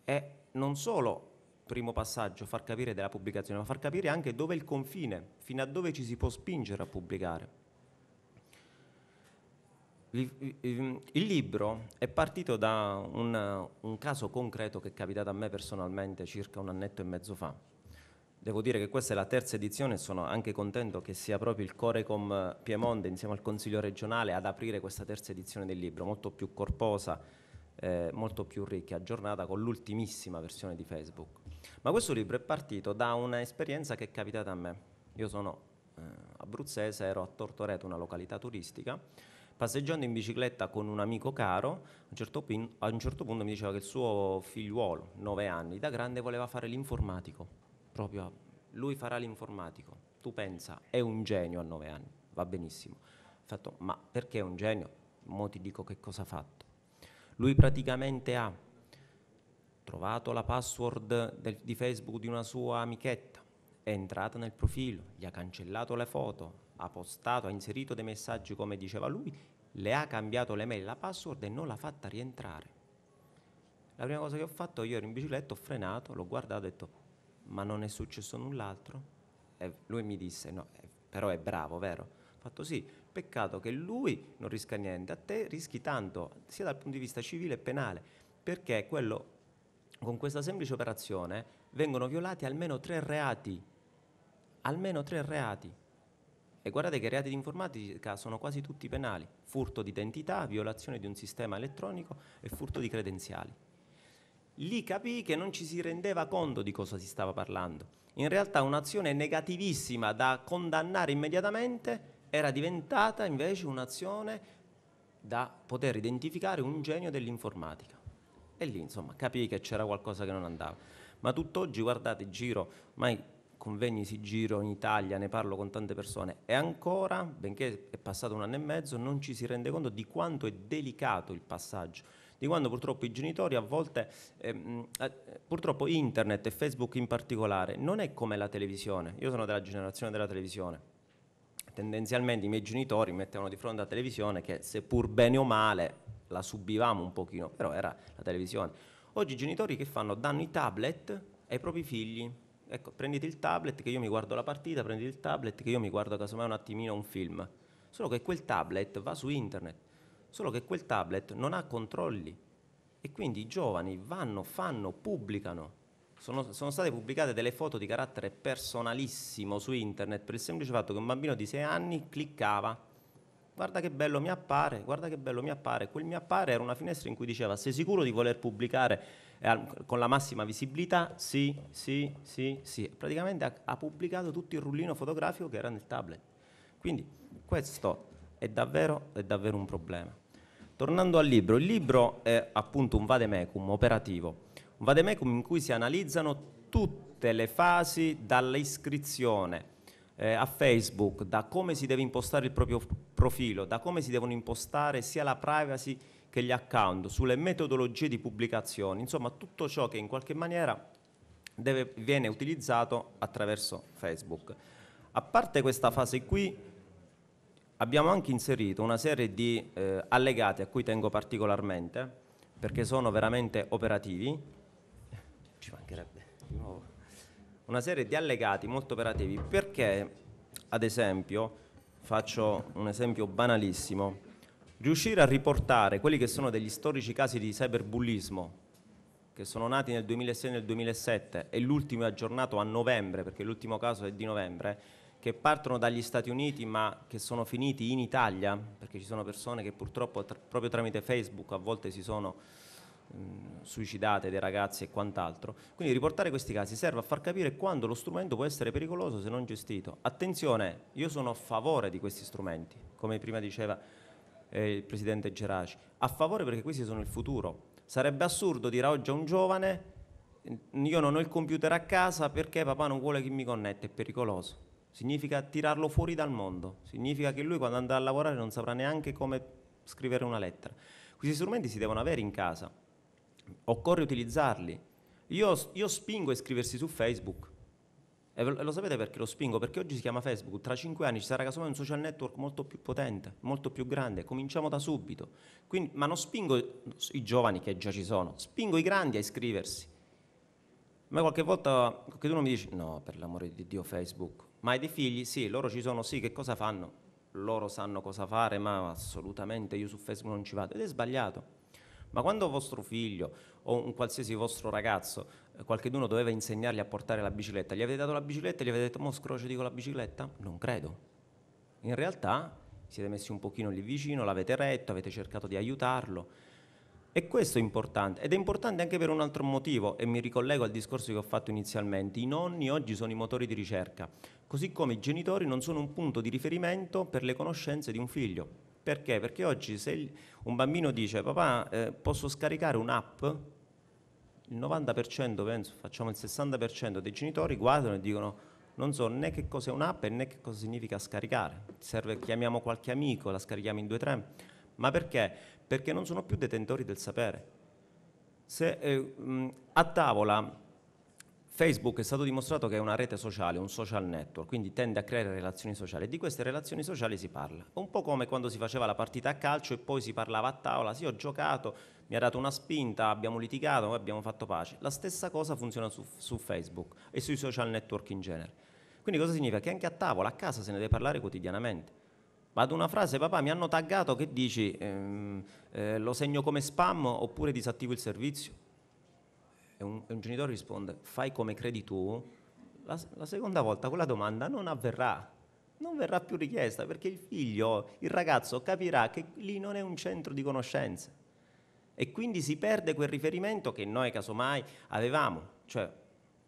E non solo primo passaggio, far capire della pubblicazione, ma far capire anche dove è il confine, fino a dove ci si può spingere a pubblicare. Il libro è partito da un, un, caso concreto che è capitato a me personalmente circa un annetto e mezzo fa. Devo dire che questa è la terza edizione e sono anche contento che sia proprio il Corecom Piemonte insieme al Consiglio regionale ad aprire questa terza edizione del libro, molto più corposa, eh, molto più ricca, aggiornata con l'ultimissima versione di Facebook. Ma questo libro è partito da un'esperienza che è capitata a me. Io sono eh, abruzzese, ero a Tortoreto, una località turistica, passeggiando in bicicletta con un amico caro, a un, certo pin, a un certo punto mi diceva che il suo figliuolo, 9 anni, da grande voleva fare l'informatico, proprio lui farà l'informatico, tu pensa, è un genio a 9 anni, va benissimo. fatto, ma perché è un genio? Mo ti dico che cosa ha fatto. Lui praticamente ha trovato la password del, di Facebook di una sua amichetta, è entrata nel profilo, gli ha cancellato le foto, ha postato, ha inserito dei messaggi come diceva lui, le ha cambiato le mail, la password e non l'ha fatta rientrare. La prima cosa che ho fatto, io ero in bicicletta, ho frenato, l'ho guardato e ho detto, ma non è successo null'altro? E lui mi disse, no, eh, però è bravo, vero? Ho fatto sì, peccato che lui non rischia niente, a te rischi tanto, sia dal punto di vista civile e penale, perché quello con questa semplice operazione vengono violati almeno tre reati, almeno tre reati. E guardate che i reati di informatica sono quasi tutti penali, furto di identità, violazione di un sistema elettronico e furto di credenziali. Lì capì che non ci si rendeva conto di cosa si stava parlando. In realtà un'azione negativissima da condannare immediatamente era diventata invece un'azione da poter identificare un genio dell'informatica. E lì, insomma, capii che c'era qualcosa che non andava. Ma tutt'oggi, guardate, giro, mai convegni si giro in Italia, ne parlo con tante persone, e ancora, benché è passato un anno e mezzo, non ci si rende conto di quanto è delicato il passaggio di quando purtroppo i genitori a volte, ehm, eh, purtroppo internet e Facebook in particolare, non è come la televisione. Io sono della generazione della televisione. Tendenzialmente i miei genitori mettevano di fronte alla televisione che seppur bene o male la subivamo un pochino, però era la televisione. Oggi i genitori che fanno? Danno i tablet ai propri figli. Ecco, prendete il tablet che io mi guardo la partita, prendete il tablet che io mi guardo casomai un attimino un film. Solo che quel tablet va su internet, solo che quel tablet non ha controlli e quindi i giovani vanno, fanno, pubblicano. Sono, sono, state pubblicate delle foto di carattere personalissimo su internet per il semplice fatto che un bambino di 6 anni cliccava guarda che bello mi appare, guarda che bello mi appare. Quel mi appare era una finestra in cui diceva sei sicuro di voler pubblicare eh, con la massima visibilità? Sì, sì, sì, sì. Praticamente ha, ha pubblicato tutto il rullino fotografico che era nel tablet. Quindi questo è davvero, è davvero un problema. Tornando al libro, il libro è appunto un vademecum operativo, un vademecum in cui si analizzano tutte le fasi dall'iscrizione eh, a Facebook, da come si deve impostare il proprio profilo, da come si devono impostare sia la privacy che gli account, sulle metodologie di pubblicazione, insomma tutto ciò che in qualche maniera deve, viene utilizzato attraverso Facebook. A parte questa fase qui, abbiamo anche inserito una serie di eh, allegati a cui tengo particolarmente, perché sono veramente operativi. Ci mancherebbe di nuovo una serie di allegati molto operativi perché, ad esempio, faccio un esempio banalissimo, riuscire a riportare quelli che sono degli storici casi di cyberbullismo che sono nati nel 2006 e nel 2007 e l'ultimo è aggiornato a novembre, perché l'ultimo caso è di novembre, che partono dagli Stati Uniti ma che sono finiti in Italia, perché ci sono persone che purtroppo tra, proprio tramite Facebook a volte si sono suicidate dei ragazzi e quant'altro. Quindi riportare questi casi serve a far capire quando lo strumento può essere pericoloso se non gestito. Attenzione, io sono a favore di questi strumenti, come prima diceva eh, il presidente Geraci, a favore perché questi sono il futuro. Sarebbe assurdo dire oggi a un giovane io non ho il computer a casa perché papà non vuole che mi connette, è pericoloso. Significa tirarlo fuori dal mondo, significa che lui quando andrà a lavorare non saprà neanche come scrivere una lettera. Questi strumenti si devono avere in casa, occorre utilizzarli. Io, io spingo a iscriversi su Facebook. E lo sapete perché lo spingo? Perché oggi si chiama Facebook, tra cinque anni ci sarà casomai un social network molto più potente, molto più grande, cominciamo da subito. Quindi, ma non spingo i giovani che già ci sono, spingo i grandi a iscriversi. Ma qualche volta qualcuno mi dice, no, per l'amore di Dio Facebook, ma hai dei figli? Sì, loro ci sono, sì, che cosa fanno? Loro sanno cosa fare, ma assolutamente io su Facebook non ci vado. Ed è sbagliato ma quando vostro figlio o un qualsiasi vostro ragazzo, eh, qualcheduno doveva insegnargli a portare la bicicletta, gli avete dato la bicicletta e gli avete detto, mo scroci con la bicicletta? Non credo. In realtà siete messi un pochino lì vicino, l'avete retto, avete cercato di aiutarlo. E questo è importante, ed è importante anche per un altro motivo, e mi ricollego al discorso che ho fatto inizialmente, i nonni oggi sono i motori di ricerca, così come i genitori non sono un punto di riferimento per le conoscenze di un figlio. Perché? Perché oggi se un bambino dice papà eh, posso scaricare un'app, il 90%, penso, facciamo il 60% dei genitori guardano e dicono non so né che cos'è un'app né che cosa significa scaricare. Serve, chiamiamo qualche amico, la scarichiamo in due o tre. Ma perché? Perché non sono più detentori del sapere. Se eh, mh, a tavola Facebook è stato dimostrato che è una rete sociale, un social network, quindi tende a creare relazioni sociali e di queste relazioni sociali si parla. Un po' come quando si faceva la partita a calcio e poi si parlava a tavola, sì ho giocato, mi ha dato una spinta, abbiamo litigato, abbiamo fatto pace. La stessa cosa funziona su, su Facebook e sui social network in genere. Quindi cosa significa? Che anche a tavola, a casa se ne deve parlare quotidianamente. Ma ad una frase, papà mi hanno taggato, che dici? Ehm, eh, lo segno come spam oppure disattivo il servizio? e un, un genitore risponde fai come credi tu, la, la seconda volta quella domanda non avverrà, non verrà più richiesta perché il figlio, il ragazzo capirà che lì non è un centro di conoscenza e quindi si perde quel riferimento che noi casomai avevamo, cioè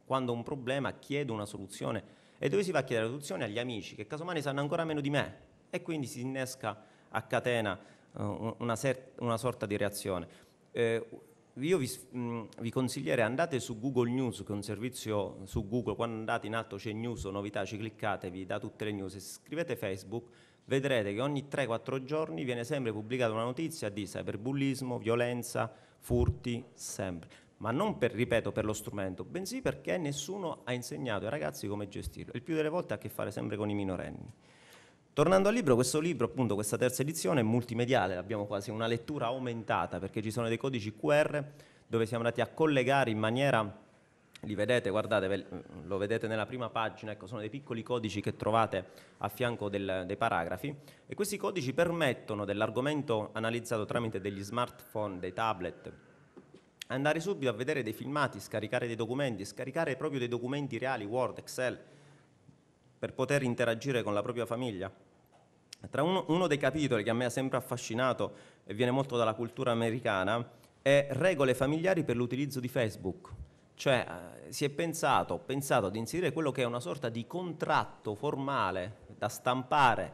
quando un problema chiede una soluzione e dove si va a chiedere la soluzione agli amici che casomai ne sanno ancora meno di me e quindi si innesca a catena uh, una, ser- una, sorta di reazione. Eh, io vi, mh, mm, vi, consiglierei andate su Google News, che è un servizio su Google, quando andate in alto c'è news o novità, ci cliccate, vi dà tutte le news, e scrivete Facebook, vedrete che ogni 3-4 giorni viene sempre pubblicata una notizia di cyberbullismo, violenza, furti, sempre. Ma non per, ripeto, per lo strumento, bensì perché nessuno ha insegnato ai ragazzi come gestirlo. Il più delle volte ha a che fare sempre con i minorenni. Tornando al libro, questo libro, appunto, questa terza edizione è multimediale, abbiamo quasi una lettura aumentata perché ci sono dei codici QR dove siamo andati a collegare in maniera li vedete, guardate, lo vedete nella prima pagina, ecco, sono dei piccoli codici che trovate a fianco del, dei paragrafi e questi codici permettono dell'argomento analizzato tramite degli smartphone, dei tablet, andare subito a vedere dei filmati, scaricare dei documenti, scaricare proprio dei documenti reali, Word, Excel, per poter interagire con la propria famiglia. Tra uno, uno dei capitoli che a me ha sempre affascinato e viene molto dalla cultura americana è regole familiari per l'utilizzo di Facebook. Cioè eh, si è pensato, pensato di inserire quello che è una sorta di contratto formale da stampare,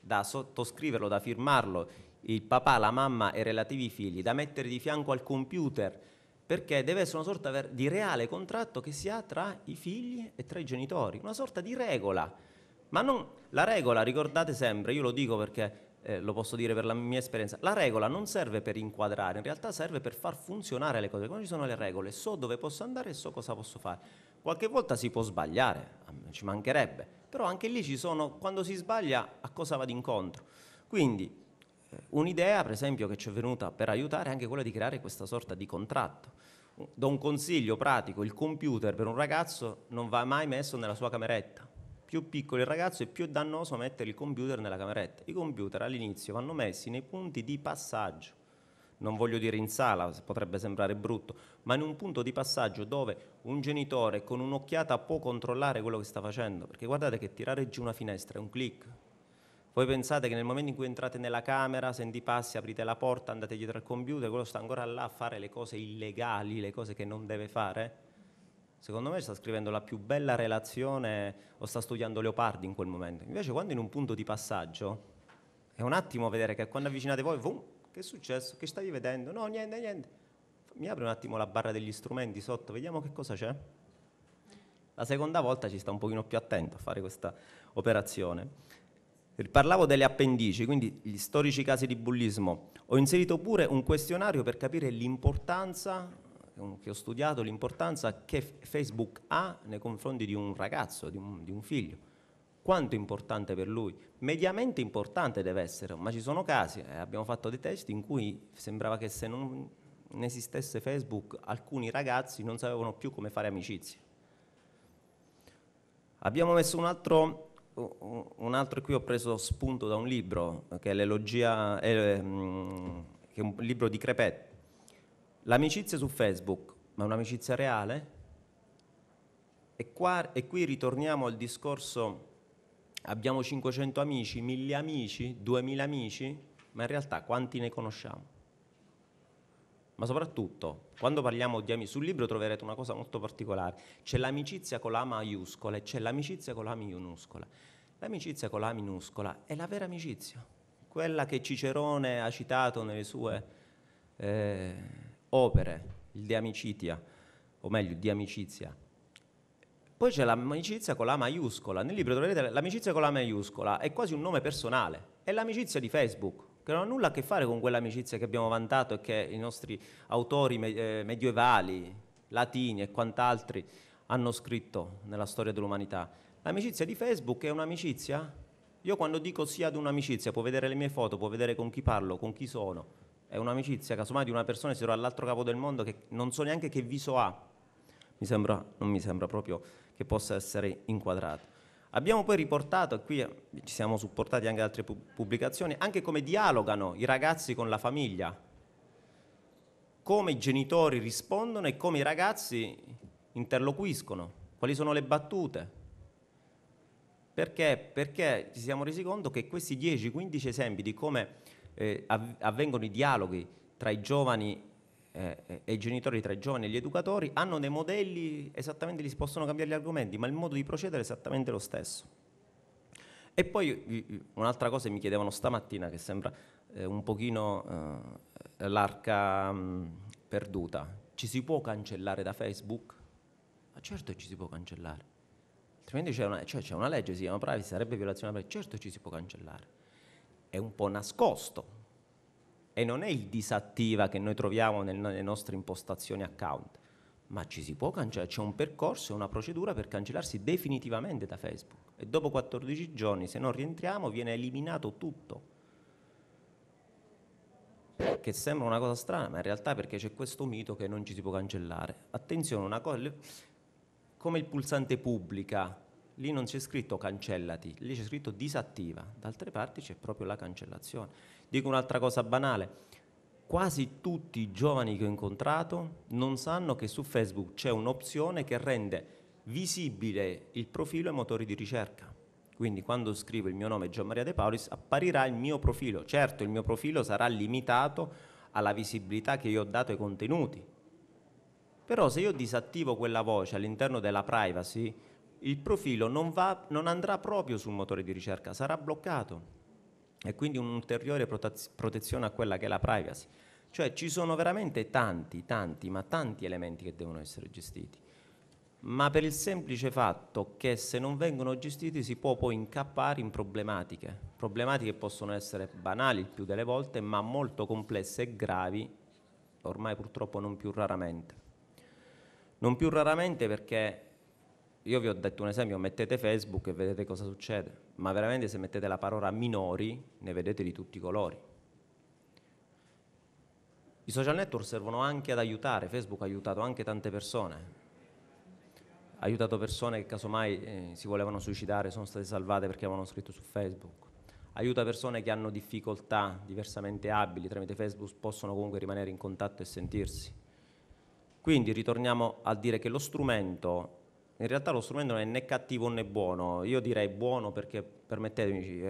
da sottoscriverlo, da firmarlo il papà, la mamma e i relativi figli, da mettere di fianco al computer, perché deve essere una sorta di reale contratto che si ha tra i figli e tra i genitori, una sorta di regola ma non, la regola, ricordate sempre, io lo dico perché eh, lo posso dire per la mia esperienza, la regola non serve per inquadrare, in realtà serve per far funzionare le cose. Quando ci sono le regole, so dove posso andare e so cosa posso fare. Qualche volta si può sbagliare, ci mancherebbe, però anche lì ci sono, quando si sbaglia, a cosa va d'incontro. Quindi eh, un'idea, per esempio, che ci è venuta per aiutare è anche quella di creare questa sorta di contratto. Do un consiglio pratico, il computer per un ragazzo non va mai messo nella sua cameretta, più piccolo il ragazzo e più è dannoso mettere il computer nella cameretta. I computer all'inizio vanno messi nei punti di passaggio, non voglio dire in sala, potrebbe sembrare brutto, ma in un punto di passaggio dove un genitore con un'occhiata può controllare quello che sta facendo, perché guardate che tirare giù una finestra è un clic. Voi pensate che nel momento in cui entrate nella camera, senti passi, aprite la porta, andate dietro al computer, quello sta ancora là a fare le cose illegali, le cose che non deve fare? Secondo me sta scrivendo la più bella relazione o sta studiando Leopardi in quel momento. Invece quando in un punto di passaggio è un attimo vedere che quando avvicinate voi, vum, che è successo? Che stavi vedendo? No, niente, niente. Mi apri un attimo la barra degli strumenti sotto, vediamo che cosa c'è. La seconda volta ci sta un pochino più attento a fare questa operazione. Parlavo delle appendici, quindi gli storici casi di bullismo. Ho inserito pure un questionario per capire l'importanza che ho studiato l'importanza che Facebook ha nei confronti di un ragazzo, di un, di un figlio. Quanto è importante per lui? Mediamente importante deve essere, ma ci sono casi, eh, abbiamo fatto dei test in cui sembrava che se non esistesse Facebook alcuni ragazzi non sapevano più come fare amicizia. Abbiamo messo un altro, un altro qui ho preso spunto da un libro, eh, che è l'elogia, eh, mm, che è un libro di Crepet, L'amicizia su Facebook, ma è un'amicizia reale? E, qua, e qui ritorniamo al discorso, abbiamo 500 amici, 1000 amici, 2000 amici, ma in realtà quanti ne conosciamo? Ma soprattutto, quando parliamo di amici, sul libro troverete una cosa molto particolare, c'è l'amicizia con la maiuscola e c'è l'amicizia con la minuscola. L'amicizia con la minuscola è la vera amicizia, quella che Cicerone ha citato nelle sue... Eh, opere, il De Amicitia, o meglio, Di Amicizia. Poi c'è l'amicizia con la maiuscola, nel libro troverete l'amicizia con la maiuscola, è quasi un nome personale, è l'amicizia di Facebook, che non ha nulla a che fare con quell'amicizia che abbiamo vantato e che i nostri autori eh, medievali, latini e quant'altri hanno scritto nella storia dell'umanità. L'amicizia di Facebook è un'amicizia? Io quando dico sì ad un'amicizia, può vedere le mie foto, può vedere con chi parlo, con chi sono, è un'amicizia casomai di una persona che si trova all'altro capo del mondo che non so neanche che viso ha. Mi sembra, non mi sembra proprio che possa essere inquadrato. Abbiamo poi riportato, e qui ci siamo supportati anche da altre pubblicazioni, anche come dialogano i ragazzi con la famiglia, come i genitori rispondono e come i ragazzi interloquiscono, quali sono le battute. Perché? Perché ci siamo resi conto che questi 10-15 esempi di come eh, avvengono i dialoghi tra i giovani eh, e i genitori, tra i giovani e gli educatori, hanno dei modelli esattamente, gli si possono cambiare gli argomenti, ma il modo di procedere è esattamente lo stesso. E poi un'altra cosa mi chiedevano stamattina, che sembra eh, un pochino eh, l'arca mh, mm, perduta, ci si può cancellare da Facebook? Ma certo ci si può cancellare. Altrimenti c'è una, cioè c'è una legge, si chiama privacy, sarebbe violazione della privacy, certo ci si può cancellare è un po' nascosto e non è il disattiva che noi troviamo nelle nostre impostazioni account, ma ci si può cancellare, c'è un percorso e una procedura per cancellarsi definitivamente da Facebook e dopo 14 giorni se non rientriamo viene eliminato tutto. Che sembra una cosa strana, ma in realtà perché c'è questo mito che non ci si può cancellare. Attenzione, una cosa, come il pulsante pubblica lì non c'è scritto cancellati, lì c'è scritto disattiva, d'altre parti c'è proprio la cancellazione. Dico un'altra cosa banale, quasi tutti i giovani che ho incontrato non sanno che su Facebook c'è un'opzione che rende visibile il profilo ai motori di ricerca. Quindi quando scrivo il mio nome Gian Maria De Paulis apparirà il mio profilo. Certo, il mio profilo sarà limitato alla visibilità che io ho dato ai contenuti. Però se io disattivo quella voce all'interno della privacy, il profilo non, va, non andrà proprio sul motore di ricerca, sarà bloccato e quindi un'ulteriore protezione a quella che è la privacy. Cioè ci sono veramente tanti, tanti, ma tanti elementi che devono essere gestiti, ma per il semplice fatto che se non vengono gestiti si può poi incappare in problematiche, problematiche possono essere banali il più delle volte, ma molto complesse e gravi, ormai purtroppo non più raramente. Non più raramente perché io vi ho detto un esempio, mettete Facebook e vedete cosa succede, ma veramente se mettete la parola minori ne vedete di tutti i colori. I social network servono anche ad aiutare, Facebook ha aiutato anche tante persone, ha aiutato persone che casomai eh, si volevano suicidare, sono state salvate perché avevano scritto su Facebook, aiuta persone che hanno difficoltà, diversamente abili, tramite Facebook possono comunque rimanere in contatto e sentirsi. Quindi ritorniamo a dire che lo strumento in realtà lo strumento non è né cattivo né buono, io direi buono perché permettetemi, è,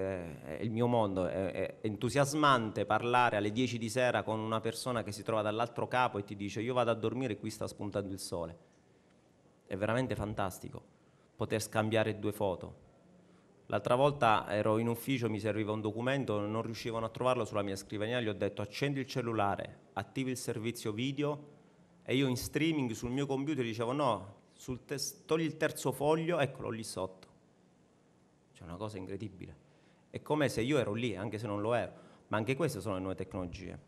eh, è il mio mondo, è, è, entusiasmante parlare alle 10 di sera con una persona che si trova dall'altro capo e ti dice io vado a dormire e qui sta spuntando il sole. È veramente fantastico poter scambiare due foto. L'altra volta ero in ufficio, mi serviva un documento, non riuscivano a trovarlo sulla mia scrivania, gli ho detto accendi il cellulare, attivi il servizio video e io in streaming sul mio computer dicevo no, tes- togli il terzo foglio, eccolo lì sotto. C'è una cosa incredibile. È come se io ero lì, anche se non lo ero, ma anche queste sono le nuove tecnologie.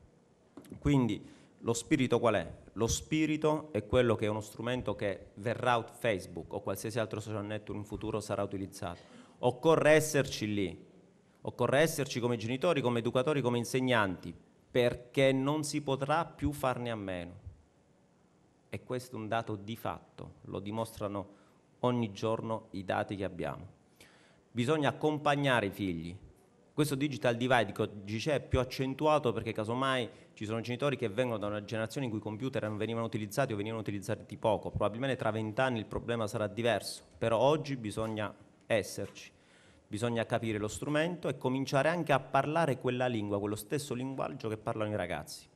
Quindi lo spirito qual è? Lo spirito è quello che è uno strumento che verrà Facebook o qualsiasi altro social network in futuro sarà utilizzato. Occorre esserci lì, occorre esserci come genitori, come educatori, come insegnanti, perché non si potrà più farne a meno. E questo è un dato di fatto, lo dimostrano ogni giorno i dati che abbiamo. Bisogna accompagnare i figli. Questo digital divide che oggi c'è è più accentuato perché casomai ci sono genitori che vengono da una generazione in cui i computer non venivano utilizzati o venivano utilizzati poco. Probabilmente tra vent'anni il problema sarà diverso, però oggi bisogna esserci bisogna capire lo strumento e cominciare anche a parlare quella lingua, quello stesso linguaggio che parlano i ragazzi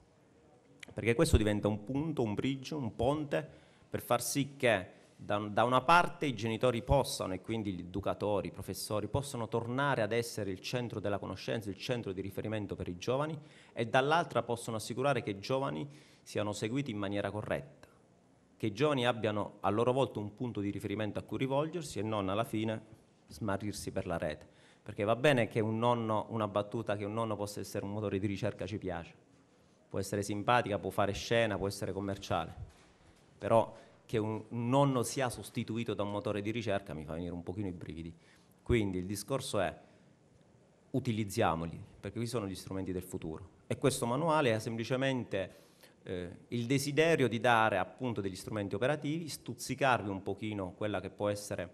perché questo diventa un punto, un bridge, un ponte per far sì che da, da, una parte i genitori possano e quindi gli educatori, i professori possano tornare ad essere il centro della conoscenza, il centro di riferimento per i giovani e dall'altra possono assicurare che i giovani siano seguiti in maniera corretta, che i giovani abbiano a loro volta un punto di riferimento a cui rivolgersi e non alla fine smarrirsi per la rete. Perché va bene che un nonno, una battuta che un nonno possa essere un motore di ricerca ci piace, può essere simpatica, può fare scena, può essere commerciale, però che un nonno sia sostituito da un motore di ricerca mi fa venire un pochino i brividi. Quindi il discorso è utilizziamoli, perché qui sono gli strumenti del futuro. E questo manuale è semplicemente eh, il desiderio di dare appunto degli strumenti operativi, stuzzicarvi un pochino quella che può essere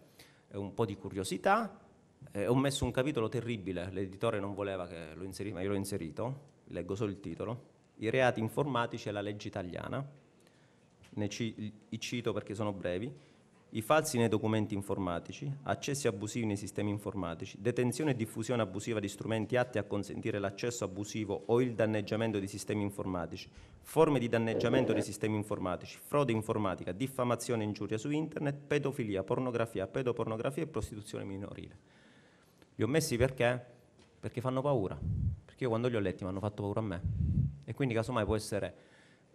eh, un po' di curiosità. Eh, ho messo un capitolo terribile, l'editore non voleva che lo inserisse, ma io l'ho inserito, leggo solo il titolo i reati informatici e la legge italiana, ne ci, cito perché sono brevi, i falsi nei documenti informatici, accessi abusivi nei sistemi informatici, detenzione e diffusione abusiva di strumenti atti a consentire l'accesso abusivo o il danneggiamento di sistemi informatici, forme di danneggiamento dei sistemi informatici, frode informatica, diffamazione e ingiuria su internet, pedofilia, pornografia, pedopornografia e prostituzione minorile. Li ho messi perché? Perché fanno paura. Perché io quando li ho letti mi hanno fatto paura a me e quindi casomai può essere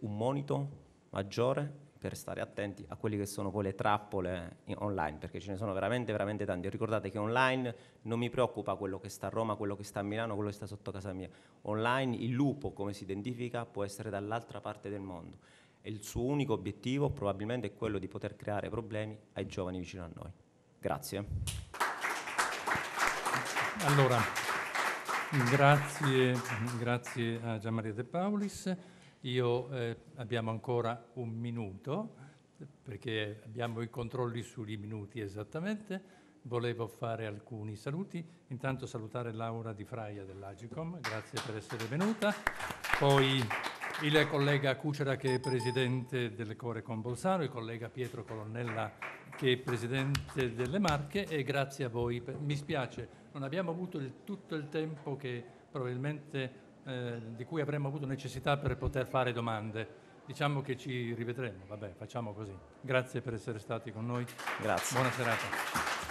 un monito maggiore per stare attenti a quelle che sono poi le trappole online, perché ce ne sono veramente, veramente tante. Ricordate che online non mi preoccupa quello che sta a Roma, quello che sta a Milano, quello che sta sotto casa mia. Online il lupo, come si identifica, può essere dall'altra parte del mondo e il suo unico obiettivo probabilmente è quello di poter creare problemi ai giovani vicino a noi. Grazie. Allora. Grazie, grazie a Gianmaria De Paulis. Io, eh, abbiamo ancora un minuto, perché abbiamo i controlli sui minuti esattamente. Volevo fare alcuni saluti. Intanto salutare Laura Di Fraia dell'Agicom, grazie per essere venuta. Poi il collega Cucera che è presidente del Core con Combolsano, il collega Pietro Colonnella che è presidente delle Marche e grazie a voi. Mi spiace, non abbiamo avuto il, tutto il tempo che probabilmente eh, di cui avremmo avuto necessità per poter fare domande. Diciamo che ci rivedremo, vabbè, facciamo così. Grazie per essere stati con noi. Grazie. Buona serata.